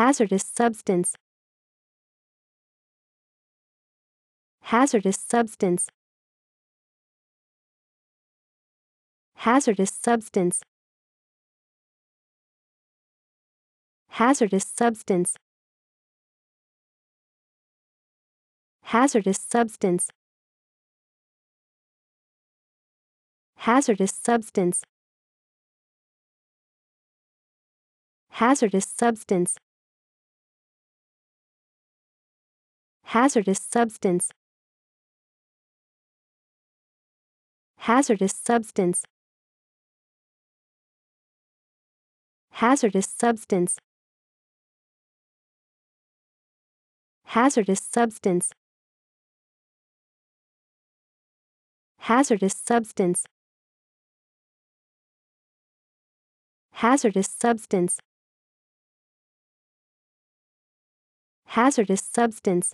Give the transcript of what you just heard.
Hazardous substance Hazardous substance Hazardous substance Hazardous substance Hazardous substance Hazardous substance Hazardous substance hazardous substance hazardous substance hazardous substance hazardous substance hazardous substance hazardous substance hazardous substance